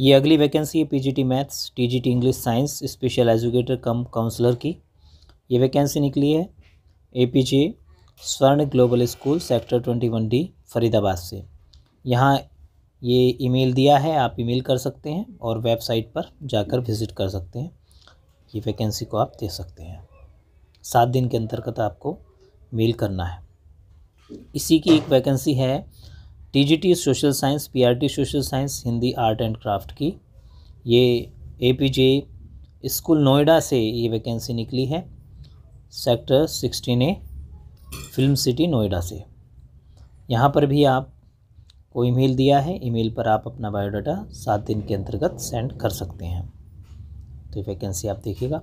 ये अगली वैकेंसी है PGT maths TGT English science special educator cum counsellor की ये वैकेंसी निकली है APJ Swarn global school sector twenty one D Faridabad से यहाँ ये ईमेल दिया है आप ईमेल कर सकते हैं और वेबसाइट पर जाकर विज़िट कर सकते हैं ये वैकेंसी को आप दे सकते हैं सात दिन के अंतर्गत आपको मेल करना है इसी की एक वैकेंसी है TGT social science PRT social science Hindi art and craft की ये एपीजे स्कूल नोएडा से ये वैकेंसी निकली है sector sixteen A film city Noida से यहाँ पर भी आप को ईमेल दिया है ईमेल पर आप अपना बायोडाटा सात दिन के अंतर्गत सेंड कर सकते हैं तो ये वैकेंसी आप देखिएगा